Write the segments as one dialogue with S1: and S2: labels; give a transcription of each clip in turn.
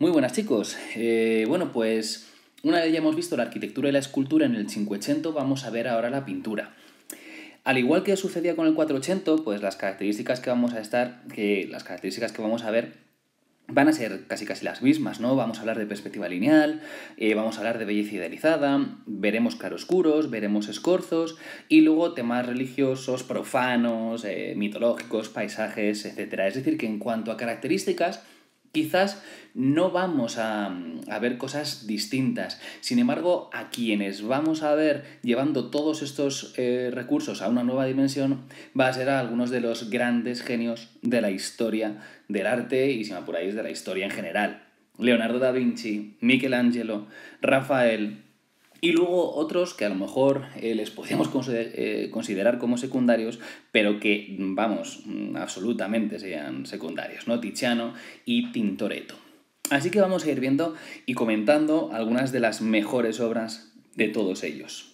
S1: Muy buenas chicos. Eh, bueno, pues una vez ya hemos visto la arquitectura y la escultura en el 580, vamos a ver ahora la pintura. Al igual que sucedía con el 480, pues las características que vamos a estar, que las características que vamos a ver van a ser casi casi las mismas, ¿no? Vamos a hablar de perspectiva lineal, eh, vamos a hablar de belleza idealizada, veremos claroscuros, veremos escorzos y luego temas religiosos, profanos, eh, mitológicos, paisajes, etc. Es decir, que en cuanto a características, quizás no vamos a, ver cosas distintas. Sin embargo, a quienes vamos a ver llevando todos estos eh, recursos a una nueva dimensión, va a ser a algunos de los grandes genios de la historia del arte y, si me apuráis, de la historia en general. Leonardo da Vinci, Michelangelo, Rafael, y luego otros que a lo mejor eh, les podríamos eh, considerar como secundarios, pero que, vamos, mm, absolutamente sean secundarios, ¿no? Tiziano y Tintoretto. Así que vamos a ir viendo y comentando algunas de las mejores obras de todos ellos.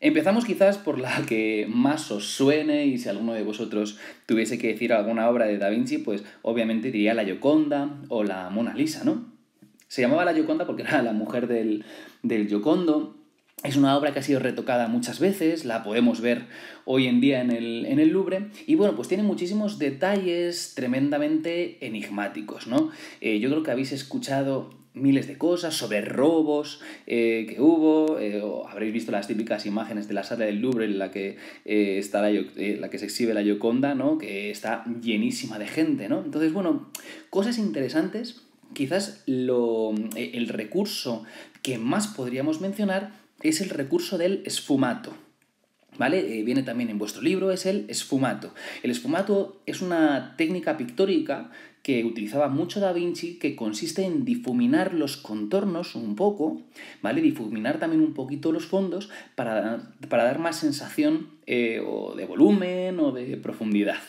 S1: Empezamos quizás por la que más os suene y si alguno de vosotros tuviese que decir alguna obra de Da Vinci, pues obviamente diría la Gioconda o la Mona Lisa, ¿no? Se llamaba la Gioconda porque era la mujer del, del Giocondo. Es una obra que ha sido retocada muchas veces, la podemos ver hoy en día en el, Louvre, y bueno, pues tiene muchísimos detalles tremendamente enigmáticos, ¿no? Eh, yo creo que habéis escuchado miles de cosas, sobre robos eh, que hubo, eh, habréis visto las típicas imágenes de la sala del Louvre en la que, la, la, que se exhibe la Gioconda, ¿no? que está llenísima de gente. ¿no? Entonces, bueno, cosas interesantes quizás eh, el recurso que más podríamos mencionar es el recurso del esfumato. ¿Vale? Eh, viene también en vuestro libro, es el esfumato. El esfumato es una técnica pictórica que utilizaba mucho Da Vinci, que consiste en difuminar los contornos un poco, ¿vale? Difuminar también un poquito los fondos para, para dar más sensación eh, o de volumen o de profundidad.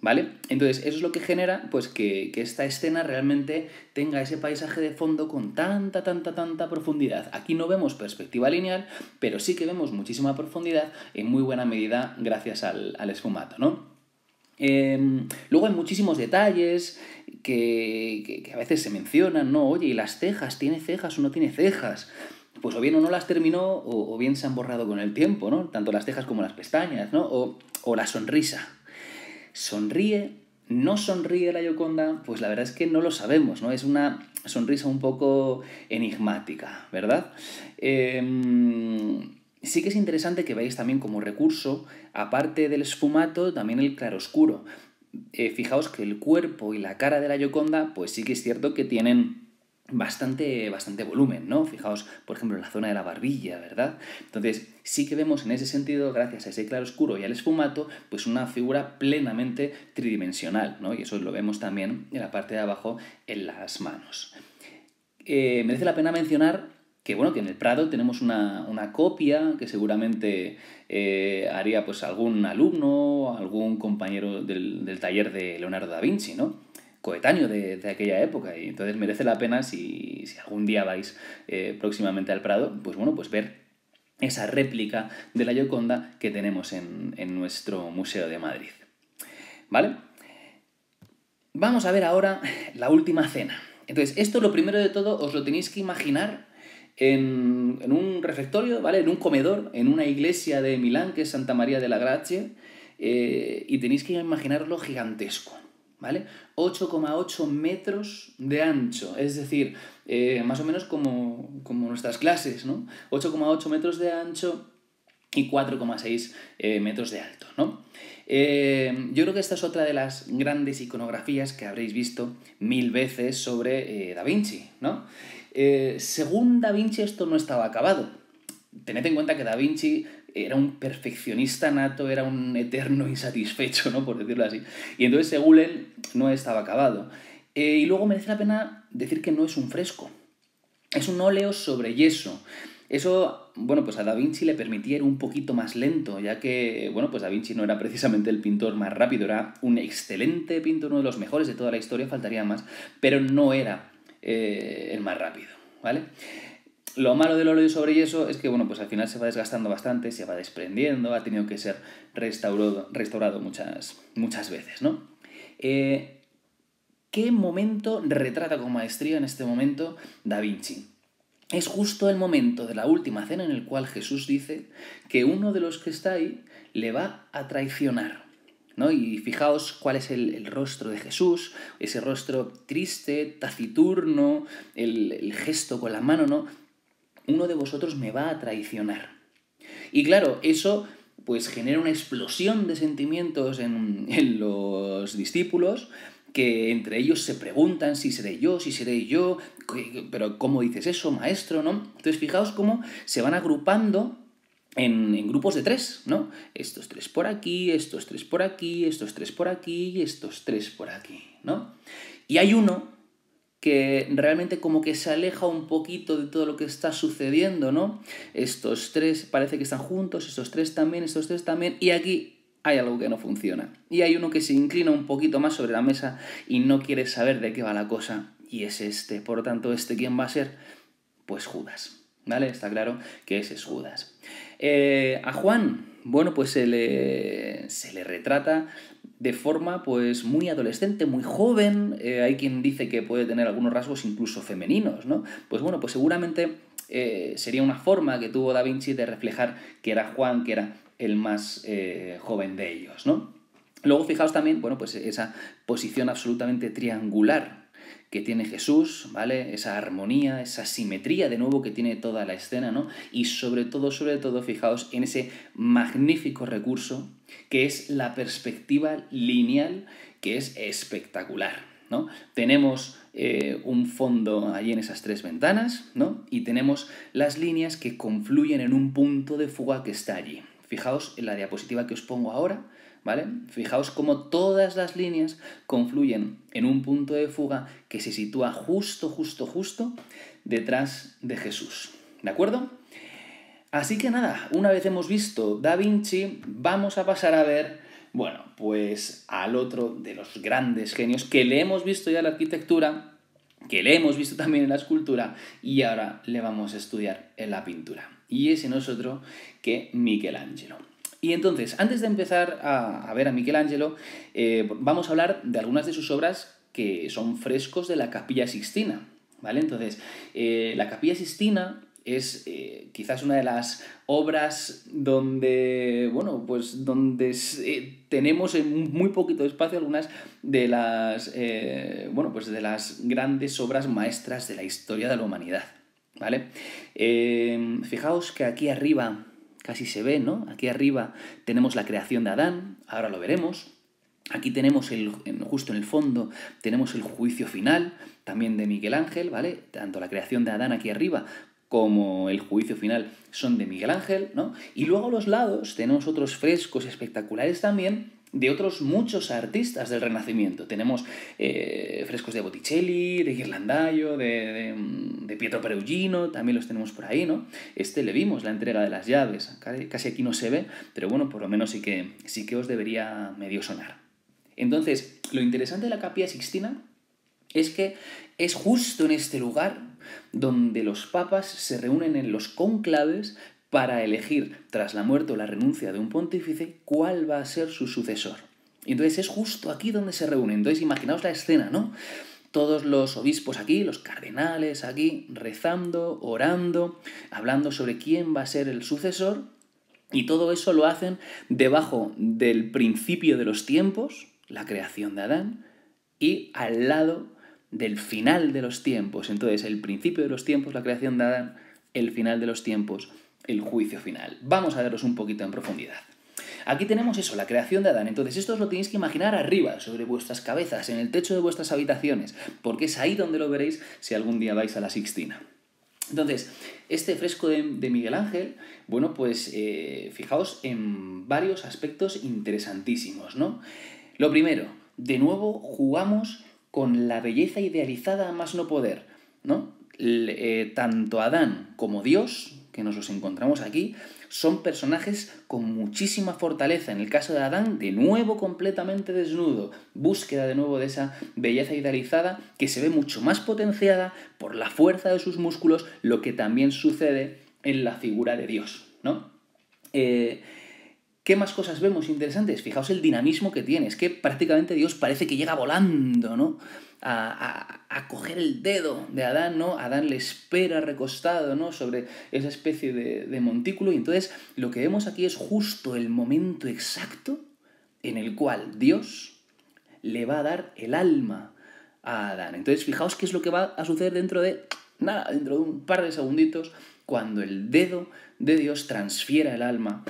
S1: ¿Vale? Entonces, eso es lo que genera pues, que, esta escena realmente tenga ese paisaje de fondo con tanta, tanta, tanta profundidad. Aquí no vemos perspectiva lineal, pero sí que vemos muchísima profundidad en muy buena medida gracias al, esfumato, ¿no? Em, luego hay muchísimos detalles que, que, a veces se mencionan, ¿no? Oye, ¿y las cejas? ¿Tiene cejas o no tiene cejas? Pues o bien o no las terminó, o, bien se han borrado con el tiempo, ¿no? Tanto las cejas como las pestañas, ¿no? o la sonrisa. ¿Sonríe? ¿No sonríe la Yoconda? Pues la verdad es que no lo sabemos, ¿no? Es una sonrisa un poco enigmática, ¿verdad? Em, sí que es interesante que veáis también como recurso, aparte del esfumato, también el claroscuro. Eh, fijaos que el cuerpo y la cara de la Yoconda, pues sí que es cierto que tienen bastante, bastante volumen, ¿no? Fijaos, por ejemplo, en la zona de la barbilla, ¿verdad? Entonces, sí que vemos en ese sentido, gracias a ese claro oscuro y al esfumato, pues una figura plenamente tridimensional, ¿no? Y eso lo vemos también en la parte de abajo en las manos. Eh, merece la pena mencionar que bueno, que en el Prado tenemos una, copia que seguramente eh, haría pues algún alumno, algún compañero del, del taller de Leonardo da Vinci, ¿no? coetáneo de, aquella época. Y entonces merece la pena, si, algún día vais eh, próximamente al Prado, pues bueno, pues ver esa réplica de la Gioconda que tenemos en, nuestro Museo de Madrid. ¿Vale? Vamos a ver ahora la última cena. Entonces, esto lo primero de todo os lo tenéis que imaginar en, un refectorio, ¿vale? En un comedor, en una iglesia de Milán, que es Santa María de la Gracia, eh, y tenéis que imaginarlo gigantesco. ¿vale? 8,8 metros de ancho, es decir, eh, más o menos como, nuestras clases, ¿no? 8,8 metros de ancho y 4,6 eh, metros de alto, ¿no? Eh, yo creo que esta es otra de las grandes iconografías que habréis visto mil veces sobre Da Vinci, ¿no? según Da Vinci esto no estaba acabado. Tened en cuenta que Da Vinci era un perfeccionista nato, era un eterno insatisfecho, ¿no? Por decirlo así. Y entonces, según él, no estaba acabado. Eh, y luego merece la pena decir que no es un fresco. Es un óleo sobre yeso. Eso, bueno, pues a Da Vinci le permitía ir un poquito más lento, ya que, bueno, pues Da Vinci no era precisamente el pintor más rápido, era un excelente pintor, uno de los mejores de toda la historia, faltaría más, pero no era eh, el más rápido, ¿vale? Lo malo del y sobre eso es que, bueno, pues al final se va desgastando bastante, se va desprendiendo, ha tenido que ser restaurado, restaurado muchas, muchas veces, ¿no? Eh, ¿Qué momento retrata con maestría en este momento Da Vinci? Es justo el momento de la última cena en el cual Jesús dice que uno de los que está ahí le va a traicionar. ¿no? Y fijaos cuál es el, rostro de Jesús, ese rostro triste, taciturno, el, el gesto con la mano, ¿no? uno de vosotros me va a traicionar. Y claro, eso pues genera una explosión de sentimientos en, los discípulos que entre ellos se preguntan si seré yo, si seré yo, pero ¿cómo dices eso, maestro? ¿no? Entonces fijaos cómo se van agrupando en, en, grupos de tres, ¿no? Estos tres por aquí, estos tres por aquí, estos tres por aquí y estos tres por aquí, ¿no? Y hay uno que realmente como que se aleja un poquito de todo lo que está sucediendo, ¿no? Estos tres parece que están juntos, estos tres también, estos tres también, y aquí hay algo que no funciona. Y hay uno que se inclina un poquito más sobre la mesa y no quiere saber de qué va la cosa, y es este. Por lo tanto, ¿este quién va a ser? Pues Judas, ¿vale? Está claro que ese es Judas. Eh, a Juan, bueno, pues se le, se le retrata de forma pues muy adolescente, muy joven, eh, hay quien dice que puede tener algunos rasgos incluso femeninos, ¿no? Pues bueno, pues seguramente eh, sería una forma que tuvo Da Vinci de reflejar que era Juan, que era el más eh, joven de ellos, ¿no? Luego fijaos también, bueno, pues esa posición absolutamente triangular que tiene Jesús, ¿vale? Esa armonía, esa simetría de nuevo que tiene toda la escena, ¿no? Y sobre todo, sobre todo, fijaos en ese magnífico recurso que es la perspectiva lineal, que es espectacular, ¿no? Tenemos eh, un fondo allí en esas tres ventanas, ¿no? Y tenemos las líneas que confluyen en un punto de fuga que está allí. Fijaos en la diapositiva que os pongo ahora, ¿vale? Fijaos cómo todas las líneas confluyen en un punto de fuga que se sitúa justo, justo, justo detrás de Jesús, ¿de acuerdo? Así que nada, una vez hemos visto Da Vinci, vamos a pasar a ver, bueno, pues al otro de los grandes genios que le hemos visto ya en la arquitectura, que le hemos visto también en la escultura y ahora le vamos a estudiar en la pintura. Y ese no es otro que Michelangelo. Y entonces, antes de empezar a, ver a Michelangelo, eh, vamos a hablar de algunas de sus obras que son frescos de la Capilla Sixtina. ¿Vale? Entonces, eh, la Capilla Sixtina es eh, quizás una de las obras donde, bueno, pues donde eh, tenemos en muy poquito espacio algunas de las, bueno, pues de las grandes obras maestras de la historia de la humanidad, ¿vale? fijaos que aquí arriba casi se ve, ¿no? Aquí arriba tenemos la creación de Adán, ahora lo veremos. Aquí tenemos el, justo en el fondo, tenemos el juicio final, también de Miguel Ángel, ¿vale? Tanto la creación de Adán aquí arriba como el juicio final son de Miguel Ángel, ¿no? Y luego a los lados tenemos otros frescos espectaculares también, de otros muchos artistas del Renacimiento. Tenemos eh, frescos de Botticelli, de Ghirlandaio, de, Pietro Perugino, también los tenemos por ahí, ¿no? Este le vimos la entrega de las llaves, casi aquí no se ve, pero bueno, por lo menos sí que, sí que os debería medio sonar. Entonces, lo interesante de la Capilla Sixtina es que es justo en este lugar donde los papas se reúnen en los conclaves para elegir, tras la muerte o la renuncia de un pontífice, cuál va a ser su sucesor. Y entonces es justo aquí donde se reúnen. Entonces imaginaos la escena, ¿no? todos los obispos aquí, los cardenales aquí, rezando, orando, hablando sobre quién va a ser el sucesor, y todo eso lo hacen debajo del principio de los tiempos, la creación de Adán, y al lado del final de los tiempos. Entonces, el principio de los tiempos, la creación de Adán, el final de los tiempos, el juicio final. Vamos a veros un poquito en profundidad. Aquí tenemos eso, la creación de Adán. Entonces, esto os lo tenéis que imaginar arriba, sobre vuestras cabezas, en el techo de vuestras habitaciones, porque es ahí donde lo veréis si algún día vais a la Sixtina. Entonces, este fresco de, Miguel Ángel, bueno, pues eh, fijaos en varios aspectos interesantísimos, ¿no? Lo primero, de nuevo jugamos con la belleza idealizada a más no poder, ¿no? Eh, tanto Adán como Dios, que nos los encontramos aquí son personajes con muchísima fortaleza. En el caso de Adán, de nuevo completamente desnudo, búsqueda de nuevo de esa belleza idealizada que se ve mucho más potenciada por la fuerza de sus músculos, lo que también sucede en la figura de Dios, ¿no? Eh, ¿Qué más cosas vemos interesantes? Fijaos el dinamismo que tiene. Es que prácticamente Dios parece que llega volando, ¿no? A, coger el dedo de Adán, ¿no? Adán le espera recostado, ¿no? Sobre esa especie de, montículo. Y entonces lo que vemos aquí es justo el momento exacto en el cual Dios le va a dar el alma a Adán. Entonces fijaos qué es lo que va a suceder dentro de nada, dentro de un par de segunditos, cuando el dedo de Dios transfiera el alma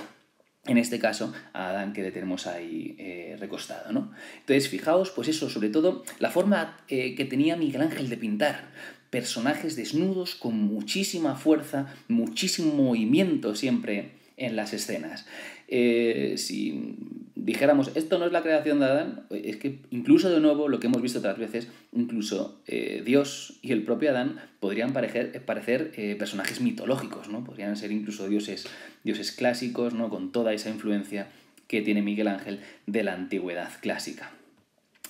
S1: en este caso a Adán que le tenemos ahí eh, recostado. ¿no? Entonces, fijaos, pues eso, sobre todo la forma eh, que tenía Miguel Ángel de pintar. Personajes desnudos con muchísima fuerza, muchísimo movimiento siempre en las escenas. Eh, si dijéramos, esto no es la creación de Adán, es que incluso de nuevo, lo que hemos visto otras veces, incluso eh, Dios y el propio Adán podrían parecer, eh, eh, personajes mitológicos, ¿no? Podrían ser incluso dioses, dioses clásicos, ¿no? Con toda esa influencia que tiene Miguel Ángel de la antigüedad clásica.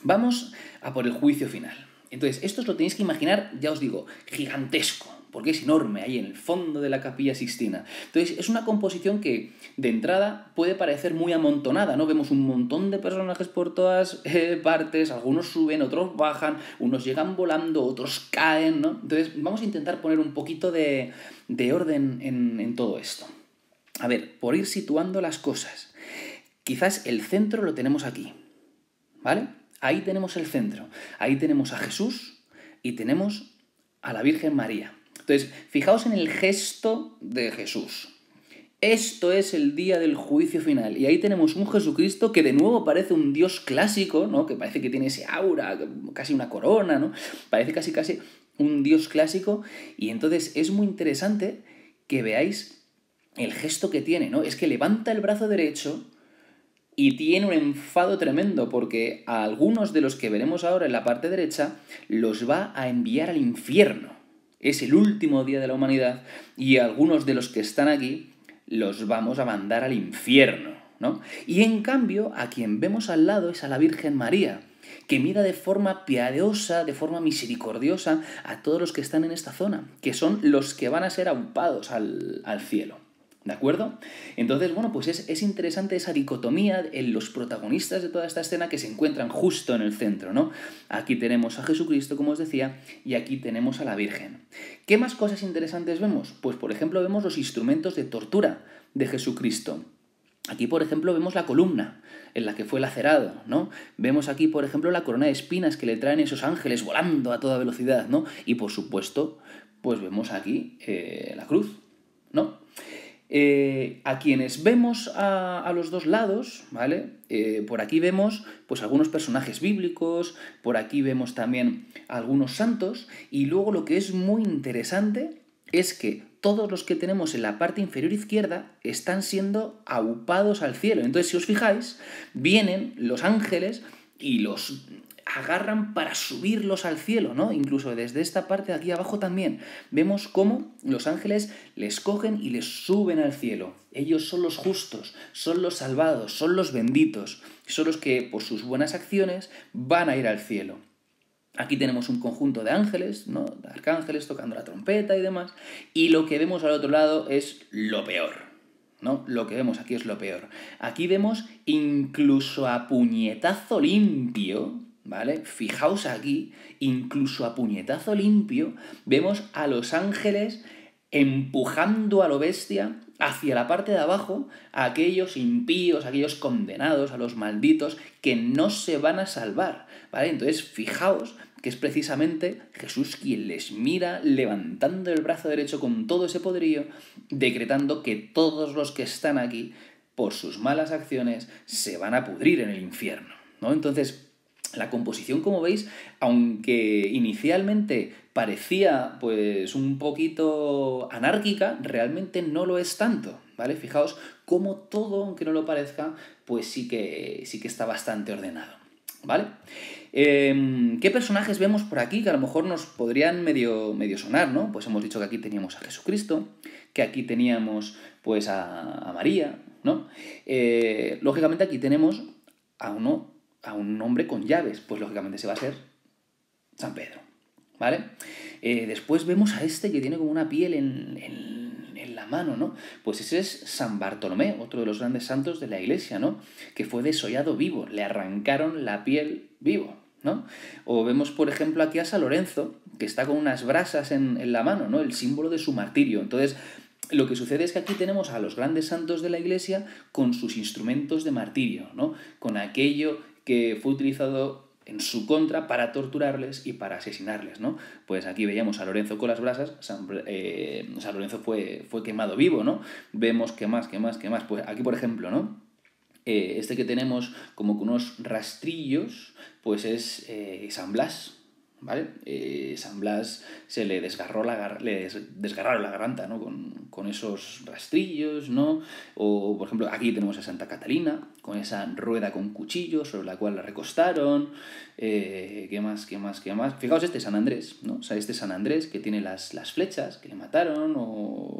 S1: Vamos a por el juicio final. Entonces, esto os lo tenéis que imaginar, ya os digo, gigantesco, porque es enorme, ahí en el fondo de la capilla Sixtina. Entonces es una composición que de entrada puede parecer muy amontonada, ¿no? Vemos un montón de personajes por todas eh, partes, algunos suben, otros bajan, unos llegan volando, otros caen, ¿no? Entonces vamos a intentar poner un poquito de, orden en, en todo esto. A ver, por ir situando las cosas, quizás el centro lo tenemos aquí, ¿vale? Ahí tenemos el centro, ahí tenemos a Jesús y tenemos a la Virgen María. Entonces, fijaos en el gesto de Jesús. Esto es el día del juicio final. Y ahí tenemos un Jesucristo que de nuevo parece un dios clásico, ¿no? Que parece que tiene ese aura, casi una corona, ¿no? Parece casi casi un dios clásico. Y entonces es muy interesante que veáis el gesto que tiene, ¿no? Es que levanta el brazo derecho y tiene un enfado tremendo porque a algunos de los que veremos ahora en la parte derecha los va a enviar al infierno es el último día de la humanidad y algunos de los que están aquí los vamos a mandar al infierno, ¿no? Y en cambio, a quien vemos al lado es a la Virgen María, que mira de forma piadosa, de forma misericordiosa a todos los que están en esta zona, que son los que van a ser aupados al, al cielo. ¿De acuerdo? Entonces, bueno, pues es, interesante esa dicotomía en los protagonistas de toda esta escena que se encuentran justo en el centro, ¿no? Aquí tenemos a Jesucristo, como os decía, y aquí tenemos a la Virgen. ¿Qué más cosas interesantes vemos? Pues, por ejemplo, vemos los instrumentos de tortura de Jesucristo. Aquí, por ejemplo, vemos la columna en la que fue lacerado, ¿no? Vemos aquí, por ejemplo, la corona de espinas que le traen esos ángeles volando a toda velocidad, ¿no? Y, por supuesto, pues vemos aquí eh, la cruz, ¿no? Eh, a quienes vemos a, los dos lados, ¿vale? Eh, por aquí vemos pues algunos personajes bíblicos, por aquí vemos también algunos santos, y luego lo que es muy interesante es que todos los que tenemos en la parte inferior izquierda están siendo aupados al cielo. Entonces, si os fijáis, vienen los ángeles y los agarran para subirlos al cielo, ¿no? Incluso desde esta parte de aquí abajo también. Vemos cómo los ángeles les cogen y les suben al cielo. Ellos son los justos, son los salvados, son los benditos, son los que por sus buenas acciones van a ir al cielo. Aquí tenemos un conjunto de ángeles, ¿no? De arcángeles tocando la trompeta y demás. Y lo que vemos al otro lado es lo peor. ¿no? Lo que vemos aquí es lo peor. Aquí vemos incluso a puñetazo limpio, ¿vale? Fijaos aquí, incluso a puñetazo limpio, vemos a los ángeles empujando a lo bestia hacia la parte de abajo a aquellos impíos, a aquellos condenados, a los malditos que no se van a salvar, ¿vale? Entonces, fijaos que es precisamente Jesús quien les mira levantando el brazo derecho con todo ese poderío, decretando que todos los que están aquí, por sus malas acciones, se van a pudrir en el infierno. ¿no? Entonces, la composición, como veis, aunque inicialmente parecía pues un poquito anárquica, realmente no lo es tanto, ¿vale? Fijaos cómo todo, aunque no lo parezca, pues sí que, sí que está bastante ordenado, ¿vale? Em, ¿Qué personajes vemos por aquí que a lo mejor nos podrían medio, medio sonar, ¿no? Pues hemos dicho que aquí teníamos a Jesucristo, que aquí teníamos pues a, María, ¿no? Eh, lógicamente aquí tenemos a uno a un hombre con llaves, pues lógicamente se va a ser San Pedro. ¿Vale? Eh, después vemos a este que tiene como una piel en, la mano, ¿no? Pues ese es San Bartolomé, otro de los grandes santos de la iglesia, ¿no? Que fue desollado vivo, le arrancaron la piel vivo, ¿no? O vemos, por ejemplo, aquí a San Lorenzo, que está con unas brasas en, en la mano, ¿no? El símbolo de su martirio. Entonces, lo que sucede es que aquí tenemos a los grandes santos de la iglesia con sus instrumentos de martirio, ¿no? Con aquello que fue utilizado en su contra para torturarles y para asesinarles, ¿no? Pues aquí veíamos a Lorenzo con las brasas, San, eh, Lorenzo fue, fue quemado vivo, ¿no? Vemos que más, que más, que más. Pues aquí, por ejemplo, ¿no? Eh, este que tenemos como con unos rastrillos, pues es eh, San Blas, ¿vale? Eh, San Blas se le desgarró la, desgarraron la garganta, ¿no? Con, esos rastrillos, ¿no? O, por ejemplo, aquí tenemos a Santa Catalina, con esa rueda con cuchillo sobre la cual la recostaron. Eh, ¿Qué más, qué más, qué más? Fijaos este San Andrés, ¿no? O sea, este San Andrés que tiene las flechas que le mataron, o,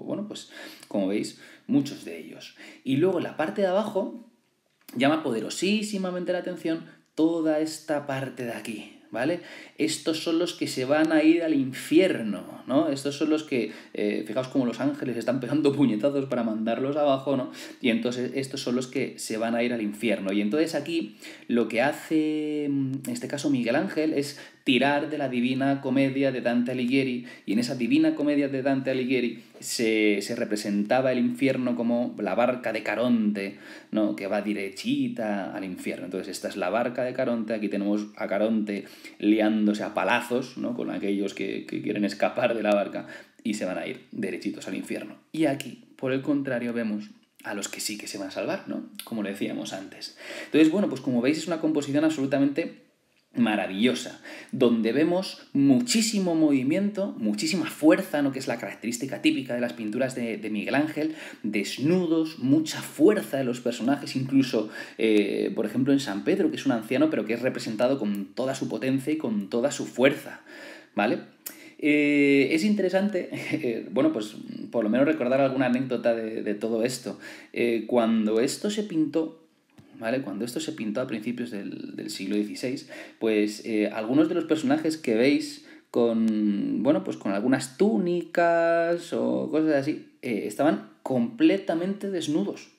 S1: bueno, pues, como veis, muchos de ellos. Y luego la parte de abajo llama poderosísimamente la atención toda esta parte de aquí, ¿vale? Estos son los que se van a ir al infierno, ¿no? Estos son los que, eh, fijaos como los ángeles están pegando puñetazos para mandarlos abajo, ¿no? Y entonces estos son los que se van a ir al infierno. Y entonces aquí lo que hace, mm, en este caso Miguel Ángel, es tirar de la divina comedia de Dante Alighieri, y en esa divina comedia de Dante Alighieri se, representaba el infierno como la barca de Caronte, ¿no? que va derechita al infierno. Entonces, esta es la barca de Caronte, aquí tenemos a Caronte liándose a palazos ¿no? con aquellos que, que quieren escapar de la barca y se van a ir derechitos al infierno. Y aquí, por el contrario, vemos a los que sí que se van a salvar, ¿no? Como le decíamos antes. Entonces, bueno, pues como veis es una composición absolutamente maravillosa, donde vemos muchísimo movimiento, muchísima fuerza, ¿no? que es la característica típica de las pinturas de, Miguel Ángel, desnudos, mucha fuerza de los personajes, incluso, eh, por ejemplo, en San Pedro, que es un anciano, pero que es representado con toda su potencia y con toda su fuerza, ¿vale? Eh, es interesante, eh, bueno, pues por lo menos recordar alguna anécdota de todo esto. cuando esto se pintó, cuando esto se pintó a principios del, siglo XVI, pues eh, algunos de los personajes que veis con, bueno, pues con algunas túnicas o cosas así, eh, estaban completamente desnudos.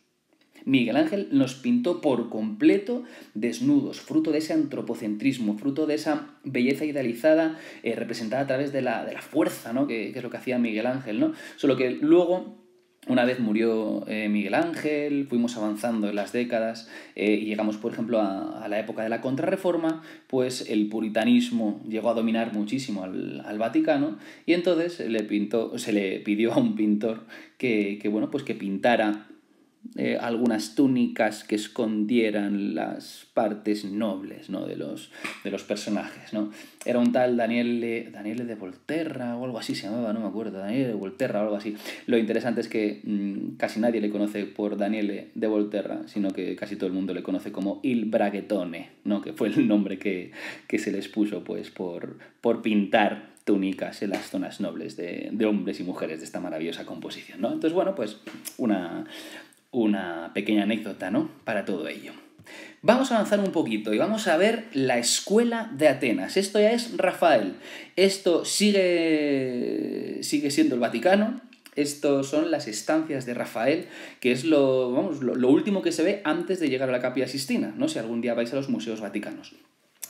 S1: Miguel Ángel nos pintó por completo desnudos, fruto de ese antropocentrismo, fruto de esa belleza idealizada eh, representada a través de la, de la fuerza, ¿no? Que, que, es lo que hacía Miguel Ángel, ¿no? Solo que luego una vez murió eh, Miguel Ángel, fuimos avanzando en las décadas eh, y llegamos, por ejemplo, a, la época de la Contrarreforma, pues el puritanismo llegó a dominar muchísimo al, Vaticano y entonces le pintó, se le pidió a un pintor que, que, bueno, pues que pintara eh, algunas túnicas que escondieran las partes nobles de, los, de los personajes. ¿no? Era un tal Daniele, Daniele de Volterra o algo así se llamaba, no me acuerdo, Daniele de Volterra o algo así. Lo interesante es que mm, casi nadie le conoce por Daniele de Volterra, sino que casi todo el mundo le conoce como Il Braguetone, ¿no? que fue el nombre que, se les puso pues, por, por pintar túnicas en las zonas nobles de, hombres y mujeres de esta maravillosa composición. Entonces, bueno, pues una, una pequeña anécdota, ¿no? Para todo ello. Vamos a avanzar un poquito y vamos a ver la escuela de Atenas. Esto ya es Rafael. Esto sigue, sigue siendo el Vaticano. Estos son las estancias de Rafael, que es lo, vamos, lo, último que se ve antes de llegar a la Capilla Sistina, ¿no? Si algún día vais a los museos vaticanos.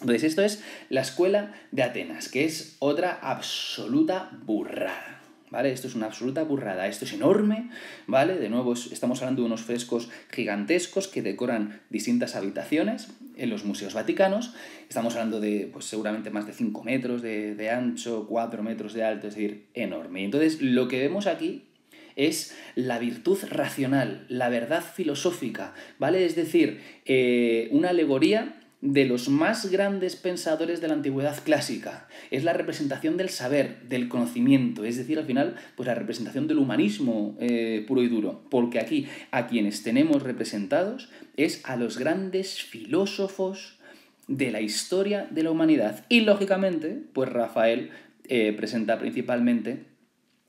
S1: Entonces, esto es la escuela de Atenas, que es otra absoluta burrada. ¿vale? Esto es una absoluta burrada, esto es enorme, ¿vale? De nuevo, estamos hablando de unos frescos gigantescos que decoran distintas habitaciones en los museos vaticanos. Estamos hablando de, pues seguramente más de 5 metros de, ancho, 4 metros de alto, es decir, enorme. Entonces, lo que vemos aquí es la virtud racional, la verdad filosófica, ¿vale? Es decir, eh, una alegoría de los más grandes pensadores de la antigüedad clásica. Es la representación del saber, del conocimiento, es decir, al final, pues la representación del humanismo eh, puro y duro. Porque aquí a quienes tenemos representados es a los grandes filósofos de la historia de la humanidad. Y lógicamente, pues Rafael eh, presenta principalmente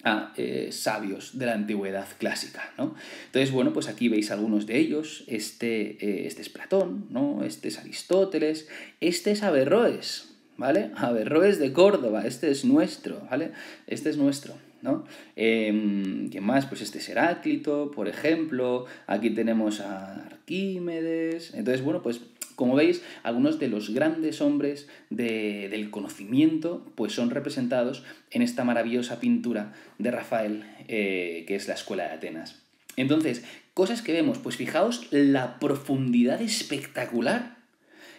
S1: a eh, sabios de la antigüedad clásica. ¿no? Entonces, bueno, pues aquí veis algunos de ellos. Este, eh, este es Platón, ¿no? este es Aristóteles, este es Averroes, ¿vale? Averroes de Córdoba, este es nuestro, ¿vale? Este es nuestro. ¿no? Em, ¿Quién más? Pues este es Heráclito, por ejemplo. Aquí tenemos a Arquímedes. Entonces, bueno, pues como veis, algunos de los grandes hombres del conocimiento pues son representados en esta maravillosa pintura de Rafael, eh, que es la Escuela de Atenas. Entonces, cosas que vemos, pues fijaos la profundidad espectacular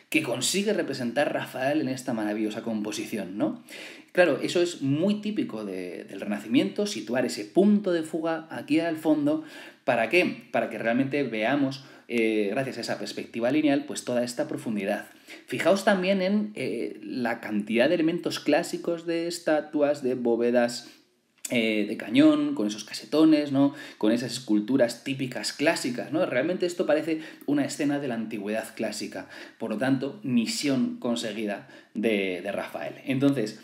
S1: que consigue representar Rafael en esta maravillosa composición, ¿no? Claro, eso es muy típico del Renacimiento, situar ese punto de fuga aquí al fondo. ¿Para qué? Para que realmente veamos, eh, gracias a esa perspectiva lineal, pues toda esta profundidad. Fijaos también en eh, la cantidad de elementos clásicos de estatuas, de bóvedas, eh, de cañón, con esos casetones, ¿no? Con esas esculturas típicas clásicas, ¿no? Realmente esto parece una escena de la antigüedad clásica. Por lo tanto, misión conseguida de, de Rafael. Entonces,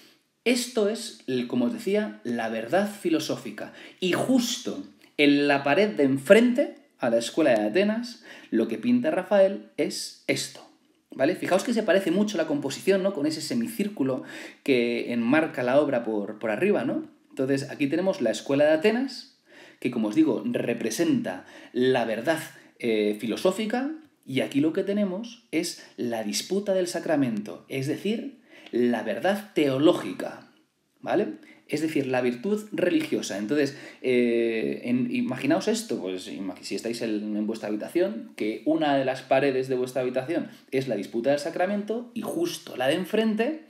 S1: esto es, como os decía, la verdad filosófica. Y justo en la pared de enfrente a la escuela de Atenas, lo que pinta Rafael es esto. ¿Vale? Fijaos que se parece mucho la composición, ¿no? Con ese semicírculo que enmarca la obra por, arriba, ¿no? Entonces, aquí tenemos la escuela de Atenas, que como os digo, representa la verdad eh, filosófica, y aquí lo que tenemos es la disputa del sacramento, es decir, la verdad teológica, ¿vale? Es decir, la virtud religiosa. Entonces, eh, imaginaos esto, pues si estáis en, vuestra habitación, que una de las paredes de vuestra habitación es la disputa del sacramento y justo la de enfrente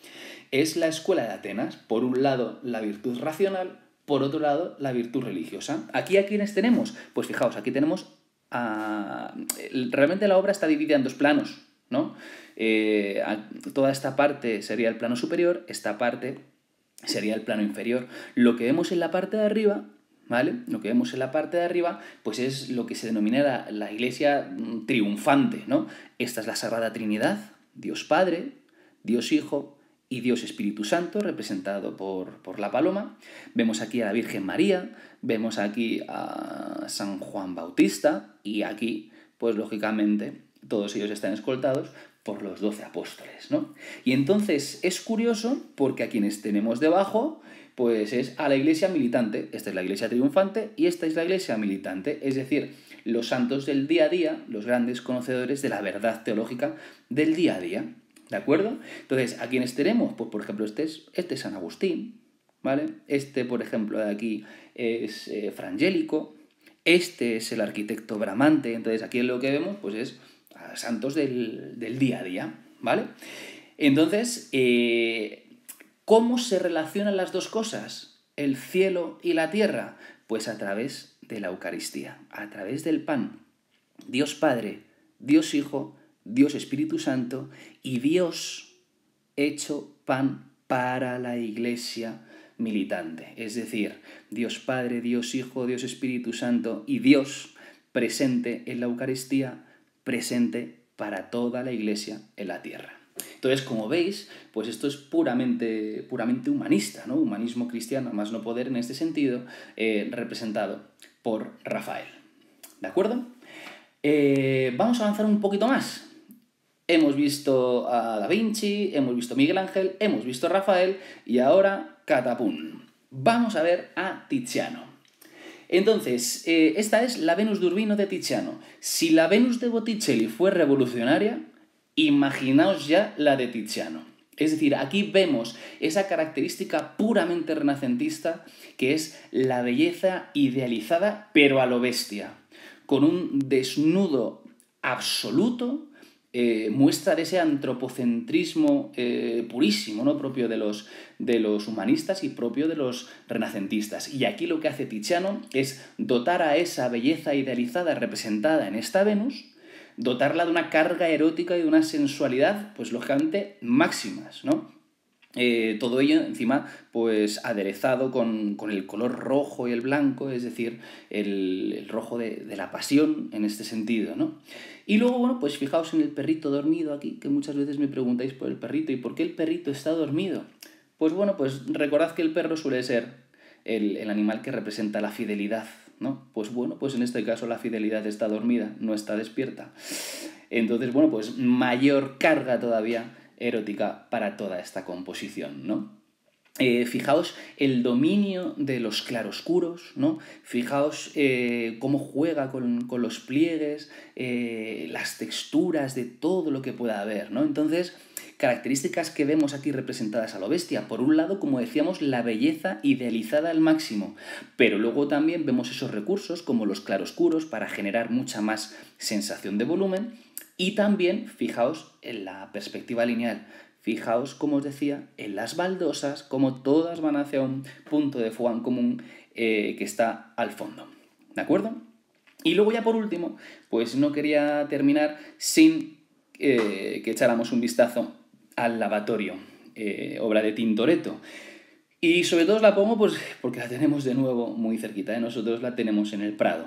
S1: es la escuela de Atenas. Por un lado, la virtud racional, por otro lado, la virtud religiosa. ¿Aquí a quiénes tenemos? Pues fijaos, aquí tenemos Realmente la obra está dividida en dos planos, ¿no? Eh, toda esta parte sería el plano superior, esta parte sería el plano inferior. Lo que vemos en la parte de arriba ¿vale? Lo que vemos en la parte de arriba, pues es lo que se denomina la, iglesia mm, triunfante, ¿no? Esta es la Sagrada Trinidad, Dios Padre, Dios Hijo y Dios Espíritu Santo, representado por, por la paloma. Vemos aquí a la Virgen María, vemos aquí a San Juan Bautista y aquí, pues lógicamente, todos ellos están escoltados por los doce apóstoles, ¿no? Y entonces es curioso porque a quienes tenemos debajo, pues es a la iglesia militante, esta es la iglesia triunfante y esta es la iglesia militante, es decir, los santos del día a día, los grandes conocedores de la verdad teológica del día a día, ¿de acuerdo? Entonces, a quienes tenemos, pues por ejemplo, este es, este San Agustín, ¿vale? Este, por ejemplo, de aquí es eh, Frangélico, este es el arquitecto Bramante, entonces aquí lo que vemos, pues es santos del, día a día, ¿vale? Entonces, eh, ¿cómo se relacionan las dos cosas, el cielo y la tierra? Pues a través de la Eucaristía, a través del pan. Dios Padre, Dios Hijo, Dios Espíritu Santo y Dios hecho pan para la iglesia militante. Es decir, Dios Padre, Dios Hijo, Dios Espíritu Santo y Dios presente en la Eucaristía presente para toda la iglesia en la tierra. Entonces, como veis, pues esto es puramente, puramente humanista, ¿no? Humanismo cristiano, más no poder en este sentido, eh, representado por Rafael. ¿De acuerdo? Eh, vamos a avanzar un poquito más. Hemos visto a Da Vinci, hemos visto a Miguel Ángel, hemos visto a Rafael y ahora catapum. Vamos a ver a Tiziano. Entonces, eh, esta es la Venus de Urbino de Tiziano. Si la Venus de Botticelli fue revolucionaria, imaginaos ya la de Tiziano. Es decir, aquí vemos esa característica puramente renacentista que es la belleza idealizada pero a lo bestia, con un desnudo absoluto eh, muestra de ese antropocentrismo eh, purísimo, ¿no? propio de los, de los humanistas y propio de los renacentistas. Y aquí lo que hace Tiziano es dotar a esa belleza idealizada representada en esta Venus, dotarla de una carga erótica y de una sensualidad, pues lógicamente, máximas, ¿no? Eh, todo ello encima pues aderezado con, el color rojo y el blanco, es decir, el, rojo de, la pasión en este sentido, ¿no? Y luego, bueno, pues fijaos en el perrito dormido aquí, que muchas veces me preguntáis por el perrito y por qué el perrito está dormido. Pues bueno, pues recordad que el perro suele ser el, el animal que representa la fidelidad, ¿no? Pues bueno, pues en este caso la fidelidad está dormida, no está despierta. Entonces, bueno, pues mayor carga todavía erótica para toda esta composición, ¿no? Eh, fijaos el dominio de los claroscuros, ¿no? Fijaos eh, cómo juega con, los pliegues, eh, las texturas de todo lo que pueda haber, ¿no? Entonces, características que vemos aquí representadas a lo bestia. Por un lado, como decíamos, la belleza idealizada al máximo, pero luego también vemos esos recursos como los claroscuros para generar mucha más sensación de volumen y también fijaos en la perspectiva lineal. Fijaos, como os decía, en las baldosas, como todas van hacia un punto de fuga en común eh, que está al fondo. ¿De acuerdo? Y luego ya por último, pues no quería terminar sin eh, que echáramos un vistazo al lavatorio, eh, obra de Tintoretto. Y sobre todo os la pongo pues, porque la tenemos de nuevo muy cerquita de nosotros, la tenemos en el Prado.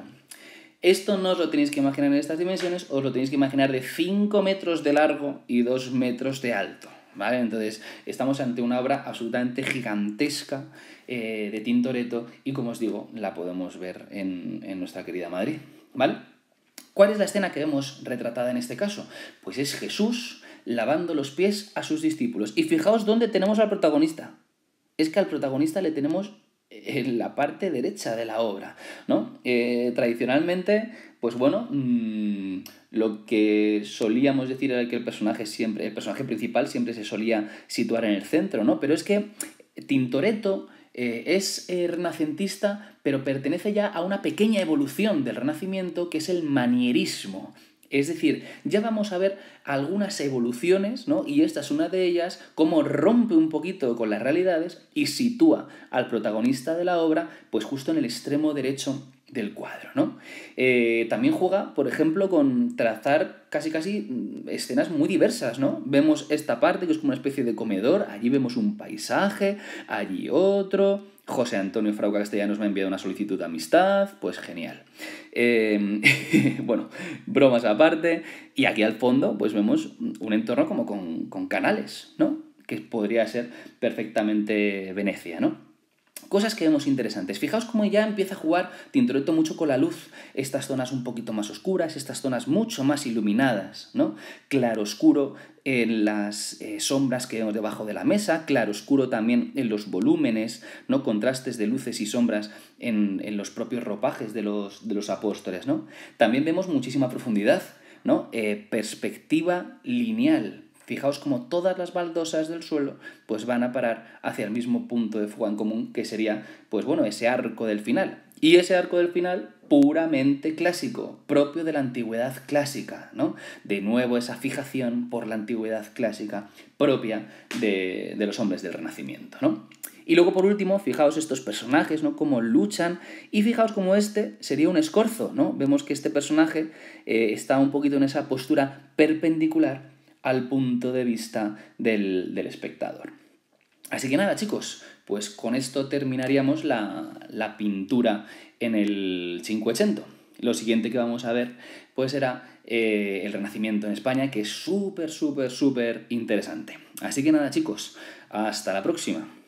S1: Esto no os lo tenéis que imaginar en estas dimensiones, os lo tenéis que imaginar de 5 metros de largo y 2 metros de alto. ¿Vale? Entonces, estamos ante una obra absolutamente gigantesca eh, de Tintoretto y, como os digo, la podemos ver en, en nuestra querida Madrid. ¿Vale? ¿Cuál es la escena que vemos retratada en este caso? Pues es Jesús lavando los pies a sus discípulos. Y fijaos dónde tenemos al protagonista. Es que al protagonista le tenemos en la parte derecha de la obra, ¿no? Eh, tradicionalmente, pues bueno, mm, lo que solíamos decir era que el personaje siempre, el personaje principal siempre se solía situar en el centro, ¿no? Pero es que Tintoretto eh, es eh, renacentista, pero pertenece ya a una pequeña evolución del Renacimiento, que es el manierismo. Es decir, ya vamos a ver algunas evoluciones, ¿no? Y esta es una de ellas, cómo rompe un poquito con las realidades y sitúa al protagonista de la obra, pues justo en el extremo derecho del cuadro, ¿no? Eh, también juega, por ejemplo, con trazar casi casi mm, escenas muy diversas, ¿no? Vemos esta parte que es como una especie de comedor, allí vemos un paisaje, allí otro, José Antonio Frauca Castellanos me ha enviado una solicitud de amistad, pues genial. Em, bueno, bromas aparte, y aquí al fondo pues vemos un entorno como con, con canales, ¿no? Que podría ser perfectamente Venecia, ¿no? Cosas que vemos interesantes. Fijaos cómo ya empieza a jugar Tintoretto mucho con la luz. Estas zonas un poquito más oscuras, estas zonas mucho más iluminadas, ¿no? Claro oscuro en las eh, sombras que vemos debajo de la mesa, claro oscuro también en los volúmenes, ¿no? Contrastes de luces y sombras en, los propios ropajes de los, de los apóstoles, ¿no? También vemos muchísima profundidad, ¿no? Eh, perspectiva lineal, Fijaos como todas las baldosas del suelo pues van a parar hacia el mismo punto de fuga en común que sería pues bueno, ese arco del final. Y ese arco del final puramente clásico, propio de la antigüedad clásica, ¿no? De nuevo esa fijación por la antigüedad clásica propia de, los hombres del Renacimiento, ¿no? Y luego, por último, fijaos estos personajes, ¿no? Cómo luchan. Y fijaos cómo este sería un escorzo, ¿no? Vemos que este personaje eh, está un poquito en esa postura perpendicular al punto de vista del, espectador. Así que nada, chicos, pues con esto terminaríamos la, pintura en el 580. Lo siguiente que vamos a ver, pues será eh, el Renacimiento en España, que es súper, súper, súper interesante. Así que nada, chicos, hasta la próxima.